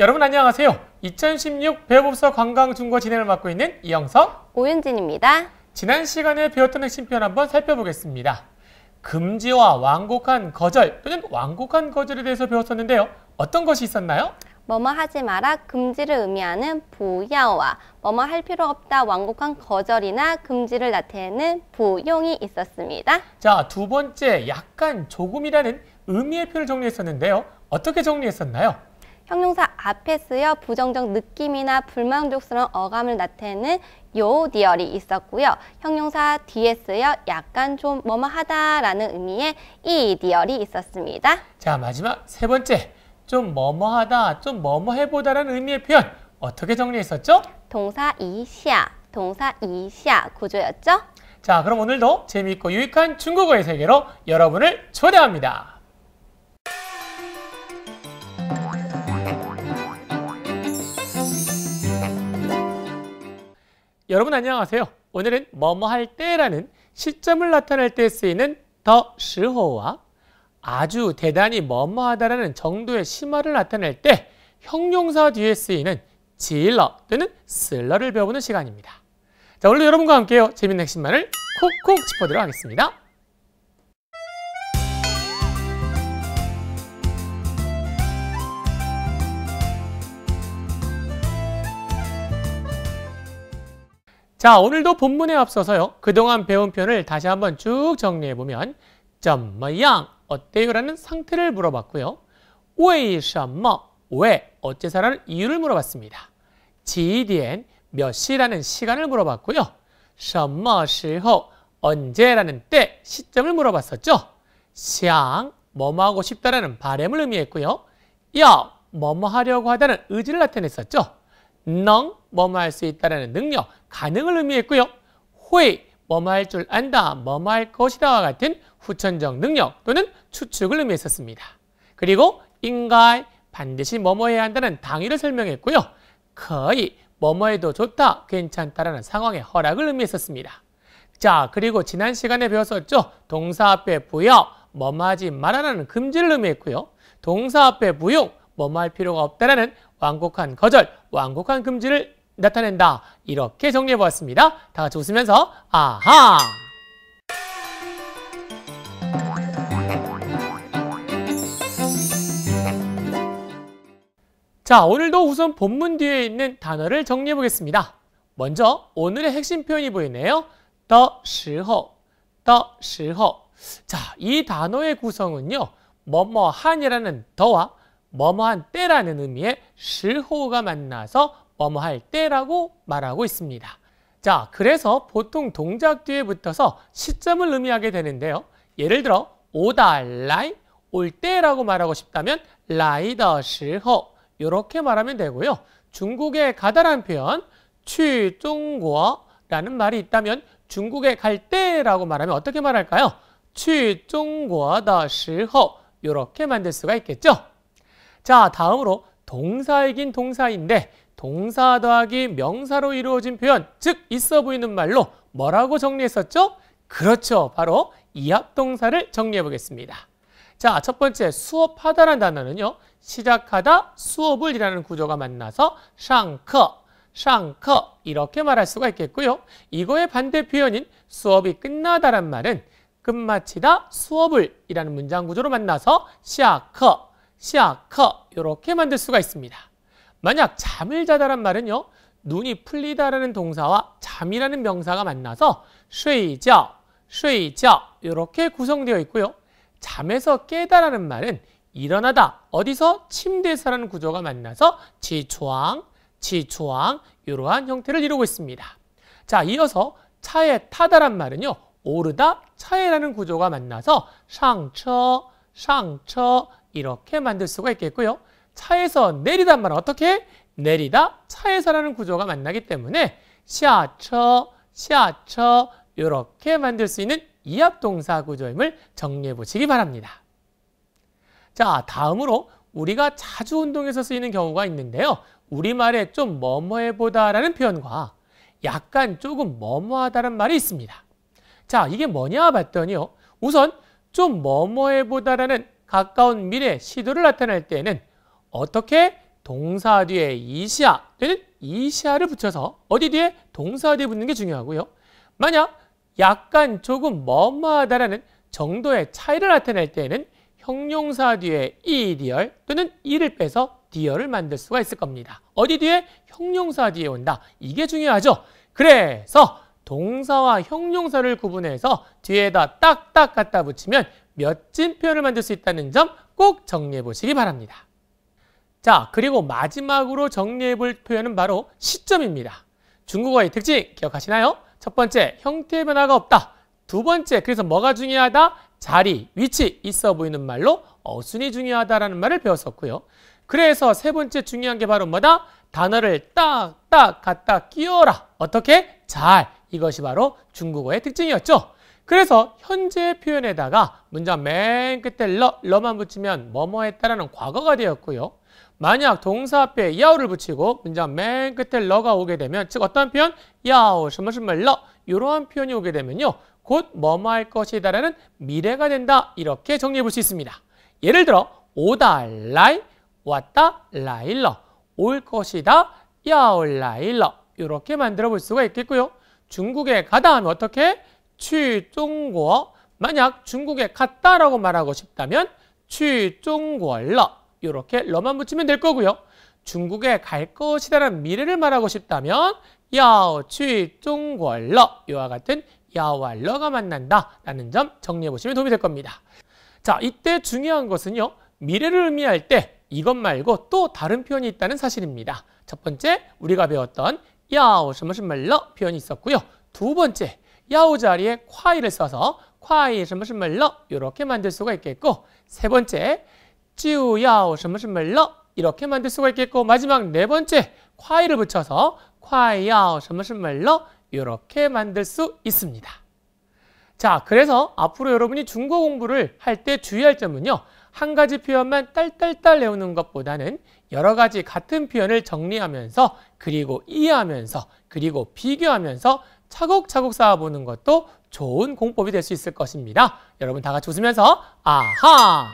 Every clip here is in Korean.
여러분 안녕하세요. 2016 배우법사 관광중과 진행을 맡고 있는 이영석, 오윤진입니다. 지난 시간에 배웠던 핵심 표현 한번 살펴보겠습니다. 금지와 완곡한 거절 또는 완곡한 거절에 대해서 배웠었는데요. 어떤 것이 있었나요? 뭐뭐 하지 마라 금지를 의미하는 부야와 뭐뭐 할 필요 없다 완곡한 거절이나 금지를 나타내는 부용이 있었습니다. 자, 두 번째 약간 조금이라는 의미의 표현을 정리했었는데요. 어떻게 정리했었나요? 형용사 앞에 쓰여 부정적 느낌이나 불만족스러운 어감을 나타내는 요디얼이 있었고요. 형용사 뒤에 쓰여 약간 좀 뭐뭐하다라는 의미의 이디얼이 있었습니다. 자 마지막 세 번째 좀 뭐뭐하다 좀 뭐뭐해보다라는 의미의 표현 어떻게 정리했었죠? 동사 이샤 동사 이샤 구조였죠? 자 그럼 오늘도 재미있고 유익한 중국어의 세계로 여러분을 초대합니다. 여러분 안녕하세요. 오늘은 뭐뭐 할 때라는 시점을 나타낼 때 쓰이는 더 시호와 아주 대단히 뭐뭐하다라는 정도의 심화를 나타낼 때 형용사 뒤에 쓰이는 질러 또는 슬러를 배우는 시간입니다. 자, 오늘 여러분과 함께요. 재밌는 핵심말을 콕콕 짚어드려 하겠습니다. 자, 오늘도 본문에 앞서서요. 그동안 배운 표현을 다시 한번 쭉 정리해보면 怎么样? 어때요? 라는 상태를 물어봤고요. 为什么? 왜? 어째서라는 이유를 물어봤습니다. 지디엔 몇 시라는 시간을 물어봤고요. 什么时候? 언제라는 때, 시점을 물어봤었죠. 想, 뭐뭐 하고 싶다라는 바램을 의미했고요. 야, 뭐뭐 하려고 하다는 의지를 나타냈었죠. 능, 뭐뭐 할 수 있다라는 능력, 가능을 의미했고요. 호 회, 뭐뭐 할 줄 안다, 뭐뭐 할 것이다와 같은 후천적 능력 또는 추측을 의미했었습니다. 그리고 인가이, 반드시 뭐뭐 해야 한다는 당위를 설명했고요. 거의 뭐뭐 해도 좋다, 괜찮다라는 상황의 허락을 의미했었습니다. 자, 그리고 지난 시간에 배웠었죠. 동사 앞에 부여, 뭐뭐 하지 말아라는 금지를 의미했고요. 동사 앞에 부용, 뭐뭐할 필요가 없다라는 완곡한 거절, 완곡한 금지를 나타낸다. 이렇게 정리해 보았습니다. 다 같이 웃으면서 아하! 자, 오늘도 우선 본문 뒤에 있는 단어를 정리해 보겠습니다. 먼저 오늘의 핵심 표현이 보이네요. 더 시허, 더 시허. 자, 이 단어의 구성은요. 뭐뭐한이라는 더와 뭐뭐한 때라는 의미의 실호가 만나서 뭐뭐할 때라고 말하고 있습니다. 자, 그래서 보통 동작 뒤에 붙어서 시점을 의미하게 되는데요. 예를 들어 오다 라이 올 때라고 말하고 싶다면 라이더 실호 이렇게 말하면 되고요. 중국의 가다란 표현 취종고라는 말이 있다면 중국에 갈 때라고 말하면 어떻게 말할까요? 취종고더 실호 이렇게 만들 수가 있겠죠. 자, 다음으로 동사이긴 동사인데 동사 더하기 명사로 이루어진 표현, 즉 있어 보이는 말로 뭐라고 정리했었죠? 그렇죠. 바로 이합동사를 정리해 보겠습니다. 자, 첫 번째 수업하다라는 단어는요. 시작하다, 수업을 이라는 구조가 만나서 샹커, 샹커 이렇게 말할 수가 있겠고요. 이거의 반대 표현인 수업이 끝나다란 말은 끝마치다, 수업을 이라는 문장 구조로 만나서 샤아커 시아커 이렇게 만들 수가 있습니다. 만약 잠을 자다란 말은요. 눈이 풀리다라는 동사와 잠이라는 명사가 만나서 睡觉,睡觉 이렇게 구성되어 있고요. 잠에서 깨다라는 말은 일어나다, 어디서 침대에서라는 구조가 만나서 지초왕지초왕 이러한 형태를 이루고 있습니다. 자, 이어서 차에 타다란 말은요. 오르다, 차에라는 구조가 만나서 상처, 상처 이렇게 만들 수가 있겠고요. 차에서 내리단 말은 어떻게? 내리다, 차에서라는 구조가 만나기 때문에 시아처, 시아처 이렇게 만들 수 있는 이합동사 구조임을 정리해 보시기 바랍니다. 자, 다음으로 우리가 자주 운동해서 쓰이는 경우가 있는데요. 우리말에 좀 뭐뭐해 보다라는 표현과 약간 조금 뭐뭐하다는 말이 있습니다. 자, 이게 뭐냐 봤더니요. 우선 좀 뭐뭐해 보다라는 가까운 미래 시도를 나타낼 때에는 어떻게 동사 뒤에 이시아 또는 이시아를 붙여서 어디 뒤에 동사 뒤에 붙는 게 중요하고요. 만약 약간 조금 머마하다라는 정도의 차이를 나타낼 때에는 형용사 뒤에 이디얼 또는 이를 빼서 디얼을 만들 수가 있을 겁니다. 어디 뒤에 형용사 뒤에 온다. 이게 중요하죠. 그래서 동사와 형용사를 구분해서 뒤에다 딱딱 갖다 붙이면 멋진 표현을 만들 수 있다는 점 꼭 정리해 보시기 바랍니다. 자, 그리고 마지막으로 정리해 볼 표현은 바로 시점입니다. 중국어의 특징 기억하시나요? 첫 번째, 형태의 변화가 없다. 두 번째, 그래서 뭐가 중요하다? 자리, 위치, 있어 보이는 말로 어순이 중요하다라는 말을 배웠었고요. 그래서 세 번째 중요한 게 바로 뭐다? 단어를 딱, 딱, 갖다 끼워라. 어떻게? 잘. 이것이 바로 중국어의 특징이었죠. 그래서 현재 표현에다가 문장 맨 끝에 러, 러만 붙이면 뭐뭐 했다라는 과거가 되었고요. 만약 동사 앞에 야오를 붙이고 문장 맨 끝에 러가 오게 되면 즉 어떤 표현? 야오, 什么什么러 이러한 표현이 오게 되면요. 곧 뭐뭐 할 것이다 라는 미래가 된다 이렇게 정리해 볼 수 있습니다. 예를 들어 오다 라이 왔다 라일러 올 것이다 야올 라일러 이렇게 만들어 볼 수가 있겠고요. 중국에 가다 하면 어떻게? 취중국 만약 중국에 갔다라고 말하고 싶다면 취중국러 이렇게 러만 붙이면 될 거고요. 중국에 갈 것이다라는 미래를 말하고 싶다면 야오 취중국러 이와 같은 야와 러가 만난다라는 점 정리해 보시면 도움이 될 겁니다. 자, 이때 중요한 것은요. 미래를 의미할 때 이것 말고 또 다른 표현이 있다는 사실입니다. 첫 번째, 우리가 배웠던 야오 什么什么러 표현이 있었고요. 두 번째, 야오 자리에 콰이를 써서 콰이 什么什么了 이렇게 만들 수가 있겠고 세 번째 쯔우야오什么什么了 이렇게 만들 수가 있겠고 마지막 네 번째 콰이를 붙여서 콰이야오 什么什么了 이렇게 만들 수 있습니다. 자, 그래서 앞으로 여러분이 중국어 공부를 할 때 주의할 점은요. 한 가지 표현만 딸딸딸 외우는 것보다는 여러 가지 같은 표현을 정리하면서 그리고 이해하면서 그리고 비교하면서 차곡차곡 쌓아보는 것도 좋은 공법이 될 수 있을 것입니다. 여러분 다 같이 웃으면서 아하!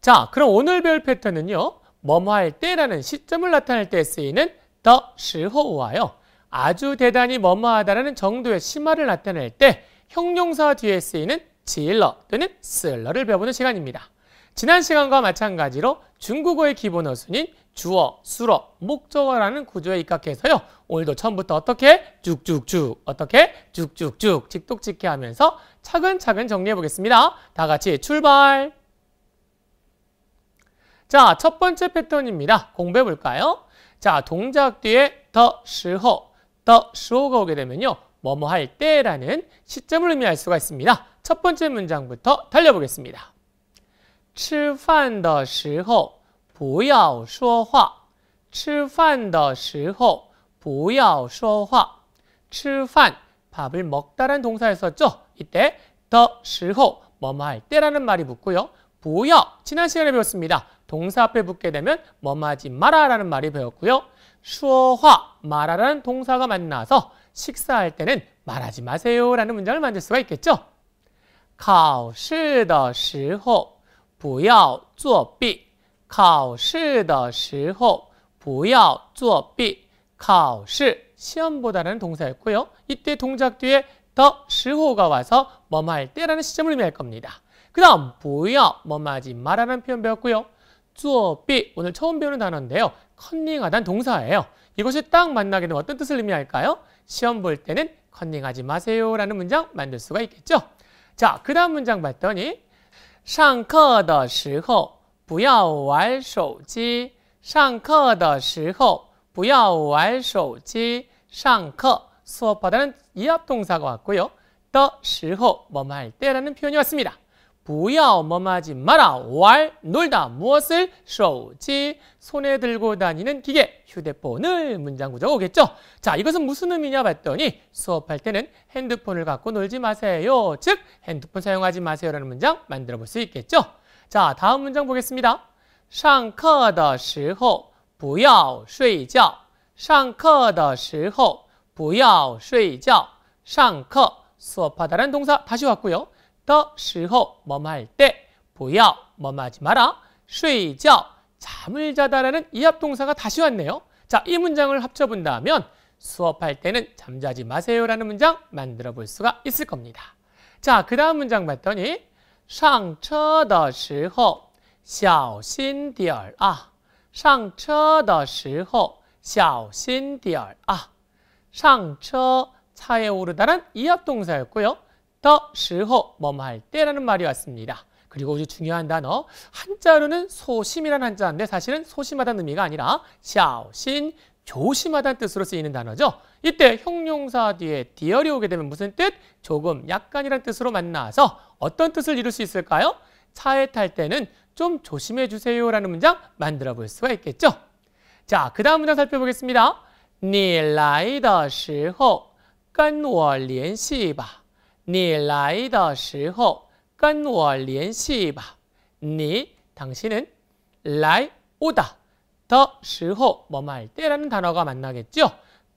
자, 그럼 오늘 배울 패턴은요. 뭐뭐 할 때라는 시점을 나타낼 때 쓰이는 더 시호와요. 아주 대단히 뭐뭐 하다라는 정도의 심화를 나타낼 때 형용사 뒤에 쓰이는 질러 또는 슬러를 배워보는 시간입니다. 지난 시간과 마찬가지로 중국어의 기본 어순인 주어, 수어, 목적어라는 구조에 입각해서요. 오늘도 처음부터 어떻게 쭉쭉쭉, 어떻게 쭉쭉쭉 직독직해 하면서 차근차근 정리해 보겠습니다. 다 같이 출발! 자, 첫 번째 패턴입니다. 공부해 볼까요? 자, 동작 뒤에 더, 시호, 더, 시호가 오게 되면요. 뭐뭐 할 때라는 시점을 의미할 수가 있습니다. 첫 번째 문장부터 달려보겠습니다. 吃饭的时候不要说话.吃饭的时候不要说话.吃饭 밥을 먹다란 동사였었죠? 이때 더 시호 뭐뭐 할 때라는 말이 붙고요. 보여 지난 시간에 배웠습니다. 동사 앞에 붙게 되면 뭐뭐 하지 마라라는 말이 배웠고요. 수화 말하라는 동사가 만나서 식사할 때는 말하지 마세요라는 문장을 만들 수가 있겠죠. 考试的时候不要作弊。考试的时候不要作弊。考试, 시험보다는 동사였고요. 이때 동작 뒤에 더 시호가 와서 뭐할 때라는 시점을 의미할 겁니다. 그 다음 뭐야 뭐하지 말라는 표현 배웠고요. 쪼비 오늘 처음 배우는 단어인데요. 컨닝하다는 동사예요. 이것이 딱 만나게 되면 어떤 뜻을 의미할까요? 시험 볼 때는 컨닝하지 마세요라는 문장 만들 수가 있겠죠. 자, 그 다음 문장 봤더니 上课的时候不要玩手机上课的时候不要玩手机上课 수업하다는 이합동사가 왔고요. 的时候, 뭐뭐 할 때라는 표현이 왔습니다. 부야 뭐뭐하지 마라. 왈 놀다 무엇을 쇼지 손에 들고 다니는 기계 휴대폰을 문장 구조 오겠죠. 자 이것은 무슨 의미냐 봤더니 수업할 때는 핸드폰을 갖고 놀지 마세요. 즉 핸드폰 사용하지 마세요라는 문장 만들어 볼 수 있겠죠. 자 다음 문장 보겠습니다. 上课的时候不要睡觉.上课的时候不要睡觉.上课수업하다는 동사 다시 왔고요. 더时候뭐뭐할 때, 不여 뭐뭐 하지 마라, 쉬죠 잠을 자다라는 이합동사가 다시 왔네요. 자, 이 문장을 합쳐본다면 수업할 때는 잠자지 마세요라는 문장 만들어 볼 수가 있을 겁니다. 자, 그 다음 문장 봤더니 上车的时候小心点啊上车的时候小心点啊上车 아, 아, 차에 오르다란 이합동사였고요. 더 시호 뭐뭐 할 때라는 말이 왔습니다. 그리고 아주 중요한 단어 한자로는 소심이라는 한자인데 사실은 소심하다는 의미가 아니라 샤오신 조심하다는 뜻으로 쓰이는 단어죠. 이때 형용사 뒤에 디어리 오게 되면 무슨 뜻? 조금, 약간이란 뜻으로 만나서 어떤 뜻을 이룰 수 있을까요? 차에 탈 때는 좀 조심해 주세요라는 문장 만들어 볼 수가 있겠죠. 자, 그 다음 문장 살펴보겠습니다. 라이더 时호跟我联시바 你来的时候跟我联系吧。你당신은 라 오다 더 시호 뭐뭐 때라는 단어가 만나겠죠.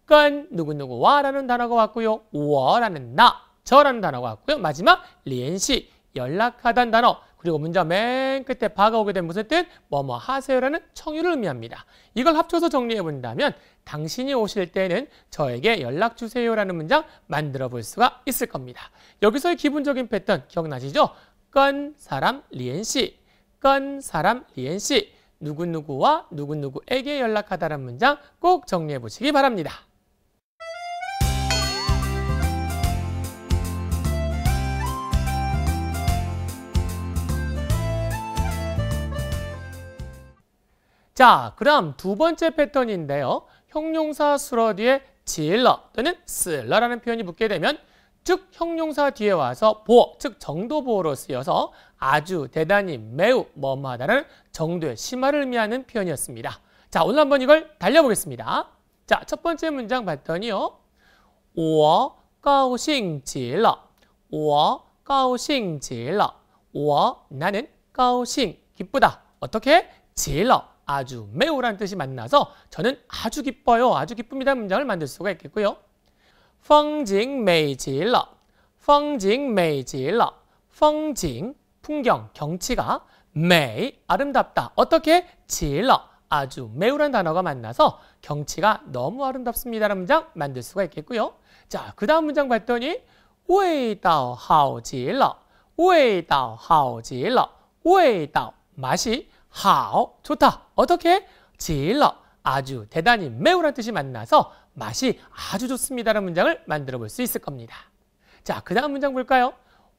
건 누구누구와라는 단어가 왔고요. 워라는 나 저라는 단어가 왔고요. 마지막 리엔 연락하단 단어 그리고 문장 맨 끝에 바가 오게 된면 무슨 뜻? 뭐뭐 하세요라는 청유를 의미합니다. 이걸 합쳐서 정리해 본다면 당신이 오실 때는 저에게 연락 주세요라는 문장 만들어 볼 수가 있을 겁니다. 여기서의 기본적인 패턴 기억나시죠? 건 사람 리엔 씨, 건 사람 리엔 씨, 누구누구와 누구누구에게 연락하다라는 문장 꼭 정리해 보시기 바랍니다. 자, 그럼 두 번째 패턴인데요. 형용사 수러 뒤에 질러 또는 쓸러라는 표현이 붙게 되면 즉 형용사 뒤에 와서 보어, 즉 정도 보어로 쓰여서 아주, 대단히, 매우, 뭐뭐하다는 정도의 심화를 의미하는 표현이었습니다. 자, 오늘 한번 이걸 달려보겠습니다. 자, 첫 번째 문장 봤더니요. 我高兴极了.我高兴极了.我 나는 高兴 기쁘다. 어떻게? 질러. 아주 매우라는 뜻이 만나서 저는 아주 기뻐요, 아주 기쁩니다 문장을 만들 수가 있겠고요. 风景美极了,风景美极了,风景 풍경, 경치가 매이 아름답다. 어떻게? 질러 아주 매우란 단어가 만나서 경치가 너무 아름답습니다라는 문장 만들 수가 있겠고요. 자, 그 다음 문장 봤더니 味道好极了,味道好极了,味道 맛이 하오 좋다. 어떻게? 질러 아주 대단히 매우란 뜻이 만나서 맛이 아주 좋습니다라는 문장을 만들어 볼 수 있을 겁니다. 자, 그 다음 문장 볼까요?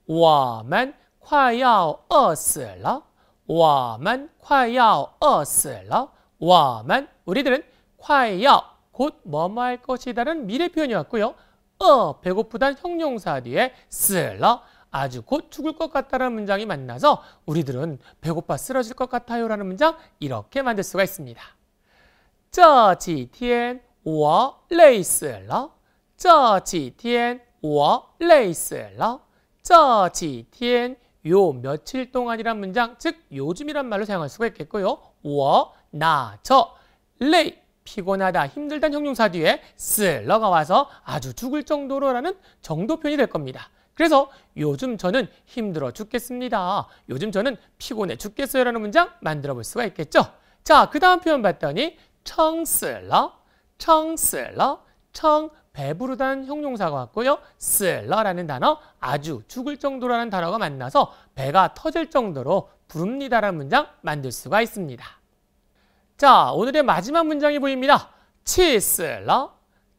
我们快要饿死了我们快要 어슬러 我만 우리들은 快要곧 뭐뭐 할것이다는 미래 표현이었고요. 어 배고프단 형용사 뒤에 슬러 아주 곧 죽을 것 같다라는 문장이 만나서 우리들은 배고파 쓰러질 것 같아요라는 문장 이렇게 만들 수가 있습니다. 这几天我累死了.这几天我累死了.这几天요 며칠 동안이란 문장 즉 요즘이란 말로 사용할 수가 있겠고요. 我나저 레이 피곤하다 힘들단 형용사 뒤에 쓸러가 와서 아주 죽을 정도로라는 정도표현이 될 겁니다. 그래서 요즘 저는 힘들어 죽겠습니다. 요즘 저는 피곤해 죽겠어요 라는 문장 만들어 볼 수가 있겠죠. 자, 그 다음 표현 봤더니 청슬러, 청슬러, 청 배부르다는 형용사가 왔고요. 슬러라는 단어 아주 죽을 정도라는 단어가 만나서 배가 터질 정도로 부릅니다라는 문장 만들 수가 있습니다. 자, 오늘의 마지막 문장이 보입니다. 치슬러,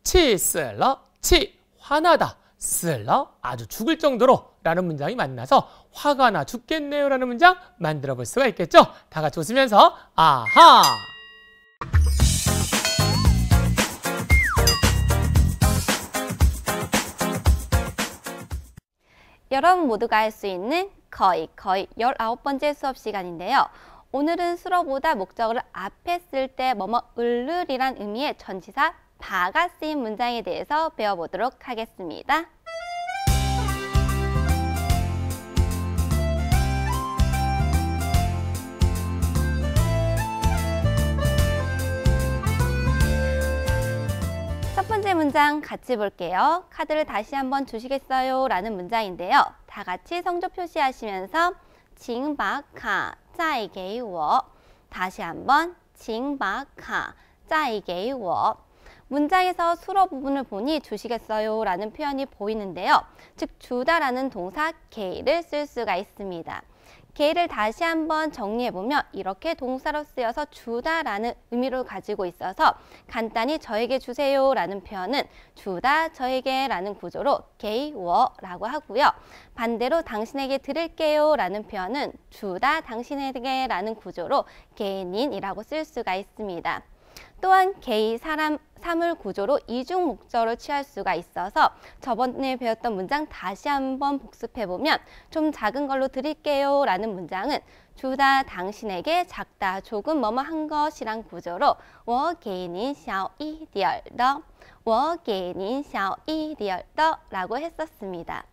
치슬러, 치 화나다. 쓸러 아주 죽을 정도로 라는 문장이 만나서 화가 나 죽겠네요 라는 문장 만들어 볼 수가 있겠죠? 다 같이 웃으면서 아하! 여러분 모두가 할 수 있는 거의 거의 열아홉 번째 수업 시간인데요. 오늘은 수로보다 목적을 앞에 쓸 때 뭐뭐 을을이란 의미의 전치사 바가 쓰인 문장에 대해서 배워보도록 하겠습니다. 문장 같이 볼게요. 카드를 다시 한번 주시겠어요? 라는 문장인데요. 다 같이 성조 표시하시면서 징请 짜이게이워 다시 한번 징请 짜이게이워 문장에서 수로 부분을 보니 주시겠어요? 라는 표현이 보이는데요. 즉 주다라는 동사 개를 쓸 수가 있습니다. 개를 다시 한번 정리해보면 이렇게 동사로 쓰여서 주다라는 의미를 가지고 있어서 간단히 저에게 주세요 라는 표현은 주다 저에게 라는 구조로 게이워 라고 하고요. 반대로 당신에게 드릴게요 라는 표현은 주다 당신에게 라는 구조로 게인이라고 쓸 수가 있습니다. 또한 개의 사람, 사물 구조로 이중 목적을 취할 수가 있어서 저번에 배웠던 문장 다시 한번 복습해보면 좀 작은 걸로 드릴게요 라는 문장은 주다 당신에게 작다 조금 뭐뭐 한 것이란 구조로 워 개인이 샤오 이디얼더 워点的我 샤오 이디얼더 라고 했었습니다.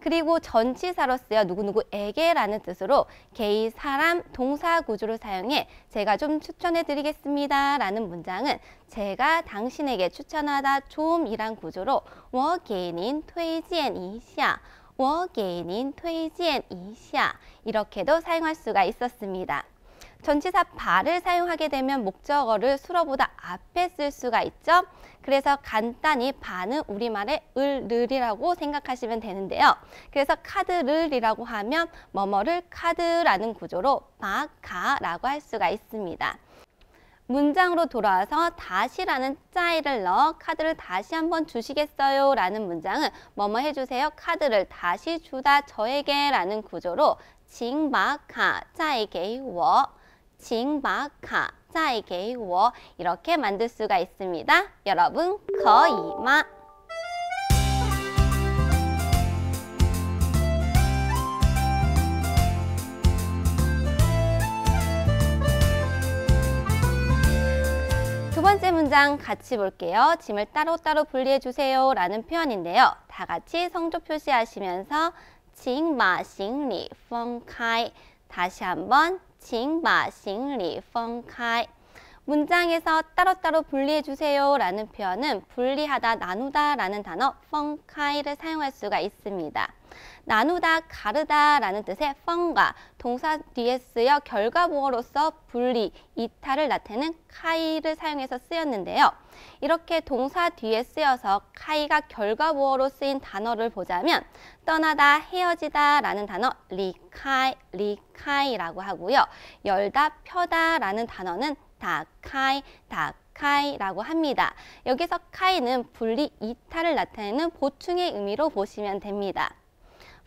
그리고 전치사로서요 누구누구에게라는 뜻으로 개의 사람 동사 구조를 사용해 제가 좀 추천해 드리겠습니다 라는 문장은 제가 당신에게 추천하다 좀이란 구조로 我给您推荐一下我给您推荐一下 이렇게도 사용할 수가 있었습니다. 전치사 발을 사용하게 되면 목적어를 수로보다 앞에 쓸 수가 있죠. 그래서 간단히 반은 우리말의 을, 를이라고 생각하시면 되는데요. 그래서 카드를이라고 하면 뭐뭐를 카드라는 구조로 바, 가라고 할 수가 있습니다. 문장으로 돌아와서 다시라는 짜이를 넣어 카드를 다시 한번 주시겠어요? 라는 문장은 뭐뭐 해주세요. 카드를 다시 주다 저에게 라는 구조로 징바카 짜이게이워 징바카 자에게 우어 이렇게 만들 수가 있습니다. 여러분 거이마 두 번째 문장 같이 볼게요. 짐을 따로따로 분리해 주세요 라는 표현인데요. 다 같이 성조 표시하시면서 징마 싱리 펑카이 다시 한번 请把行李分开。 문장에서 따로따로 분리해 주세요 라는 표현은 분리하다, 나누다 라는 단어 펑카이를 사용할 수가 있습니다. 나누다, 가르다 라는 뜻의 펑과 동사 뒤에 쓰여 결과보어로서 분리, 이탈을 나타내는 카이를 사용해서 쓰였는데요. 이렇게 동사 뒤에 쓰여서 카이가 결과보어로 쓰인 단어를 보자면 떠나다, 헤어지다 라는 단어 리카이, 리카이라고 하고요. 열다, 펴다 라는 단어는 다카이, 다카이라고 합니다. 여기서 카이는 분리 이탈을 나타내는 보충의 의미로 보시면 됩니다.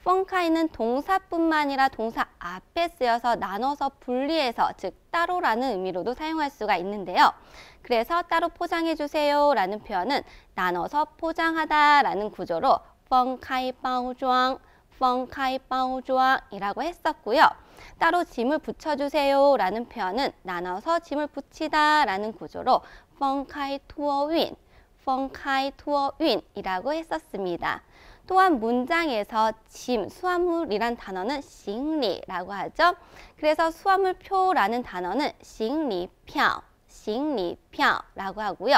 펑카이는 동사뿐만 아니라 동사 앞에 쓰여서 나눠서 분리해서 즉 따로라는 의미로도 사용할 수가 있는데요. 그래서 따로 포장해 주세요 라는 표현은 나눠서 포장하다 라는 구조로 펑카이 바우주앙 펑카이 빵우조아이라고 했었고요. 따로 짐을 붙여주세요 라는 표현은 나눠서 짐을 붙이다 라는 구조로 펑카이 투어 윈, 펑카이 투어 윈이라고 했었습니다. 또한 문장에서 짐, 수화물이란 단어는 싱리라고 하죠. 그래서 수화물표라는 단어는 싱리표, 싱리표라고 하고요.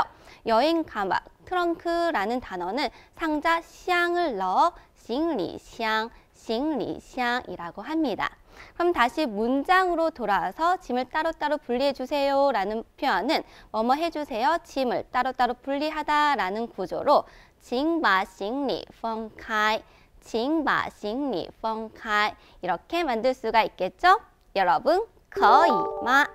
여행 가방, 트렁크라는 단어는 상자 시향을 넣어 行李箱,行李箱이라고 합니다. 그럼 다시 문장으로 돌아와서 짐을 따로따로 분리해 주세요 라는 표현은 뭐뭐 해주세요 짐을 따로따로 분리하다 라는 구조로 请把行李分开请把行李分开 이렇게 만들 수가 있겠죠? 여러분 거의 마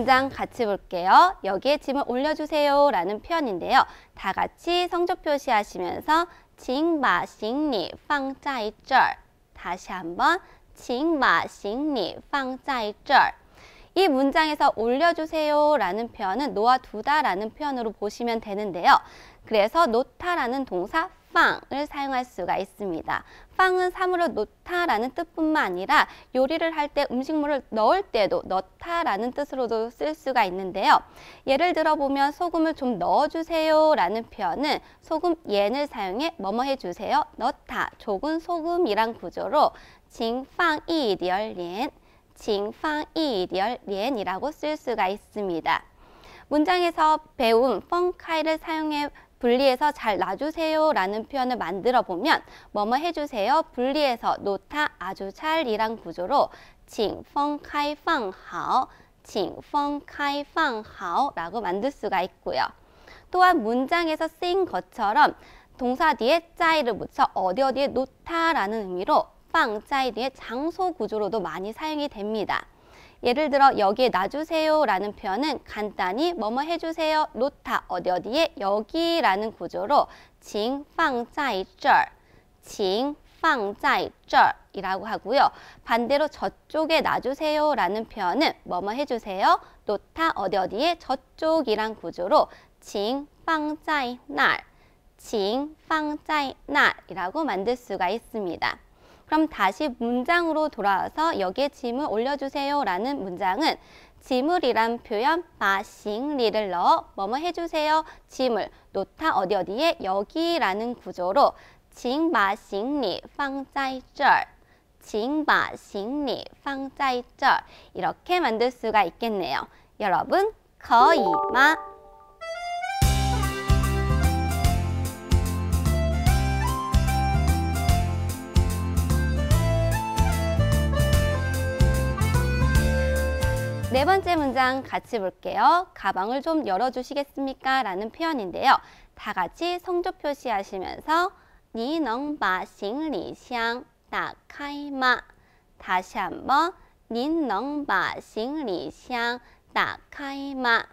문장 같이 볼게요. 여기에 짐을 올려주세요 라는 표현인데요. 다 같이 성적 표시하시면서 请把行李放在这儿 다시 한번 请把行李放在这儿이 문장에서 올려주세요 라는 표현은 놓아두다 라는 표현으로 보시면 되는데요. 그래서 놓다라는 동사 빵을 사용할 수가 있습니다. 빵은 사물을 놓다라는 뜻뿐만 아니라 요리를 할 때 음식물을 넣을 때도 넣다라는 뜻으로도 쓸 수가 있는데요. 예를 들어보면 소금을 좀 넣어주세요 라는 표현은 소금 옌을 사용해 뭐뭐 해주세요 넣다 조금 소금이란 구조로 징팡이디얼옌 징팡이디얼옌이라고 쓸 수가 있습니다. 문장에서 배운 펑카이를 사용해 분리해서 잘 놔주세요 라는 표현을 만들어 보면 뭐뭐 해주세요 분리해서 놓다 아주 잘이란 구조로 칭 펑카이팡하오 放펑카이팡하오 라고 만들 수가 있고요. 또한 문장에서 쓰인 것처럼 동사 뒤에 짜이를 붙여 어디 어디에 놓다라는 의미로 빵 짜이 뒤에 장소 구조로도 많이 사용이 됩니다. 예를 들어 여기에 놔주세요라는 표현은 간단히 뭐뭐 해주세요, 놓다, 어디 어디에 여기라는 구조로 징放在这儿请放在这儿이라고 하고요. 반대로 저쪽에 놔주세요라는 표현은 뭐뭐 해주세요, 놓다, 어디 어디에 저쪽이란 구조로 징放在那儿请放在那儿이라고 만들 수가 있습니다. 그럼 다시 문장으로 돌아와서 여기에 짐을 올려주세요 라는 문장은 지물이란 표현 마싱리를 넣어 뭐뭐 해주세요. 지물, 노타 어디 어디에 여기라는 구조로 징마싱리 팡짜이쩔 징마싱리 팡짜이쩔 이렇게 만들 수가 있겠네요. 여러분 거의마 네 번째 문장 같이 볼게요. 가방을 좀 열어주시겠습니까? 라는 표현인데요. 다 같이 성조 표시하시면서 你能把行李箱打开吗? 다시 한번 您能把行李箱打开吗?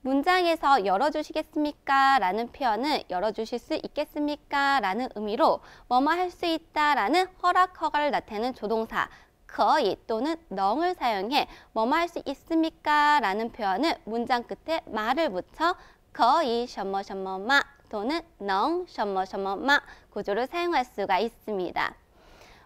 문장에서 열어주시겠습니까? 라는 표현은 열어주실 수 있겠습니까? 라는 의미로 뭐뭐 할 수 있다 라는 허락 허가를 나타내는 조동사 거의 또는 넝을 사용해 뭐뭐 할 수 있습니까? 라는 표현을 문장 끝에 말을 붙여 거의 셔머셔머마 또는 넝 셔머셔머마 구조를 사용할 수가 있습니다.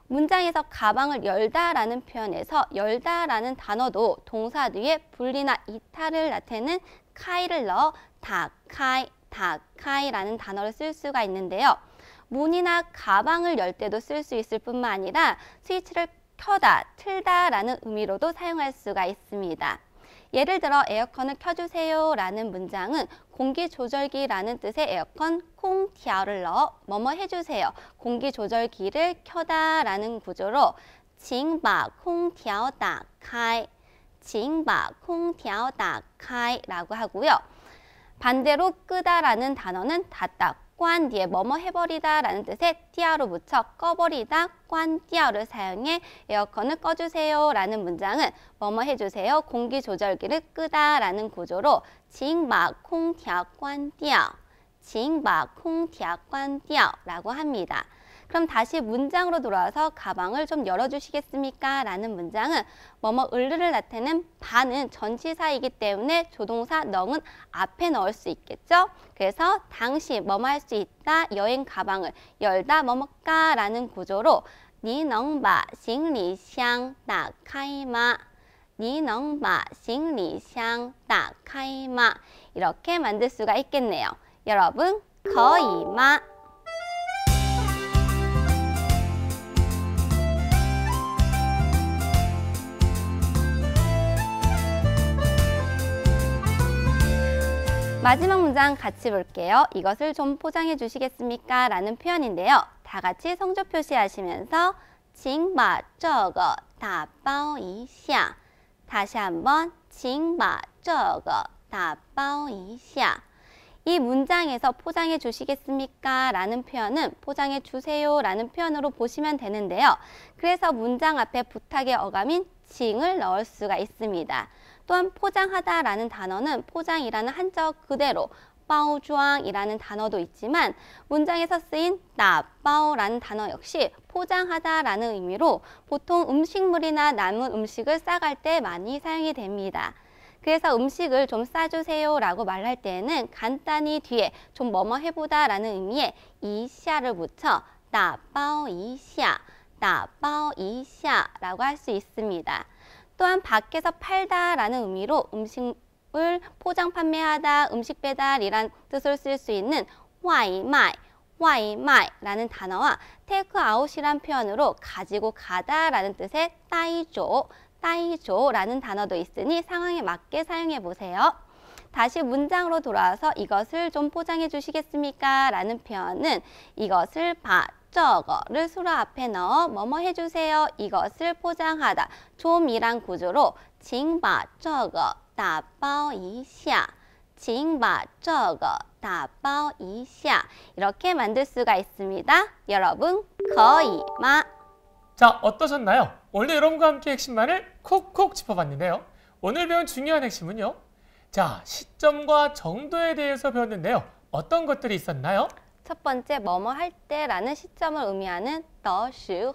문장에서 가방을 열다라는 표현에서 열다라는 단어도 동사 뒤에 분리나 이탈을 나타내는 카이를 넣어 다카이, 다카이라는 단어를 쓸 수가 있는데요. 문이나 가방을 열 때도 쓸 수 있을 뿐만 아니라 스위치를 켜다, 틀다 라는 의미로도 사용할 수가 있습니다. 예를 들어 에어컨을 켜주세요 라는 문장은 공기조절기라는 뜻의 에어컨 콩티아를 넣어 뭐뭐 해주세요 공기조절기를 켜다 라는 구조로 징바 콩티아오 请把空调打开请把空 다카이 라고 하고요. 반대로 끄다 라는 단어는 닫다, 관 뒤에 뭐뭐 해버리다 라는 뜻의 띠아로 붙여 꺼버리다 관 띠아를 사용해 에어컨을 꺼주세요 라는 문장은 뭐뭐 해주세요 공기 조절기를 끄다 라는 구조로 징마콩 티아관 띠아 징마콩 티아관 띠아라고 합니다. 그럼 다시 문장으로 돌아와서 가방을 좀 열어주시겠습니까? 라는 문장은 뭐뭐 을르를 나타내는 반은 전치사이기 때문에 조동사 넝은 앞에 넣을 수 있겠죠? 그래서 당시 뭐뭐 할 수 있다, 여행 가방을 열다, 뭐뭐까 라는 구조로 니넝바 싱리샹 다카이마 니넝바 把리샹箱카이마 이렇게 만들 수가 있겠네요. 여러분, 거의 마 마지막 문장 같이 볼게요. 이것을 좀 포장해 주시겠습니까? 라는 표현인데요. 다 같이 성조 표시하시면서 请把这个打包一下. 다시 한번 请把这个打包一下.이 문장에서 포장해 주시겠습니까? 라는 표현은 포장해 주세요 라는 표현으로 보시면 되는데요. 그래서 문장 앞에 부탁의 어감인 징을 넣을 수가 있습니다. 또한 포장하다라는 단어는 포장이라는 한자 그대로 빠오주앙이라는 단어도 있지만 문장에서 쓰인 나빠오라는 단어 역시 포장하다라는 의미로 보통 음식물이나 남은 음식을 싸갈 때 많이 사용이 됩니다. 그래서 음식을 좀 싸주세요 라고 말할 때에는 간단히 뒤에 좀 뭐뭐 해보다 라는 의미에이샤를 붙여 나빠오 이샤 나빠오 이샤 라고 할 수 있습니다. 또한 밖에서 팔다라는 의미로 음식을 포장 판매하다, 음식 배달이란 뜻을 쓸 수 있는 와이마이, 와이마이라는 단어와 테이크아웃이란 표현으로 가지고 가다라는 뜻의 따이조, 따이조라는 단어도 있으니 상황에 맞게 사용해 보세요. 다시 문장으로 돌아와서 이것을 좀 포장해 주시겠습니까? 라는 표현은 이것을 봐 저거를 수로 앞에 넣어 뭐뭐 해주세요. 이것을 포장하다. 좀이란 구조로 징바 저거 다bao 一 징바 저거 다bao 一 이렇게 만들 수가 있습니다. 여러분 거의 마. 자 어떠셨나요? 오늘 여러분과 함께 핵심만을 콕콕 짚어봤는데요. 오늘 배운 중요한 핵심은요. 자 시점과 정도에 대해서 배웠는데요. 어떤 것들이 있었나요? 첫 번째 뭐뭐 할 때라는 시점을 의미하는 더시호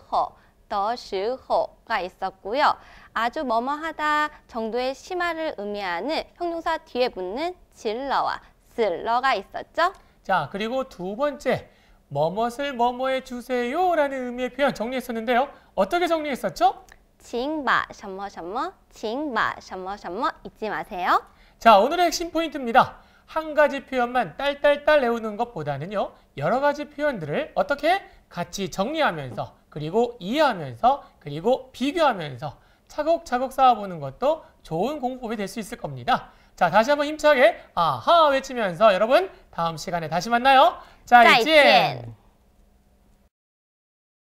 더시호가 있었고요. 아주 뭐뭐하다 정도의 심화를 의미하는 형용사 뒤에 붙는 질러와 슬러가 있었죠. 자, 그리고 두 번째 뭐뭇을 뭐뭐해 주세요라는 의미의 표현 정리했었는데요. 어떻게 정리했었죠? 징바 셔머 셔머 징바 셔머 셔머 잊지 마세요. 자, 오늘의 핵심 포인트입니다. 한 가지 표현만 딸딸딸 외우는 것보다는요. 여러 가지 표현들을 어떻게 같이 정리하면서 그리고 이해하면서 그리고 비교하면서 차곡차곡 쌓아보는 것도 좋은 공부법이 될 수 있을 겁니다. 자, 다시 한번 힘차게 아하 외치면서 여러분 다음 시간에 다시 만나요. 자, 이젠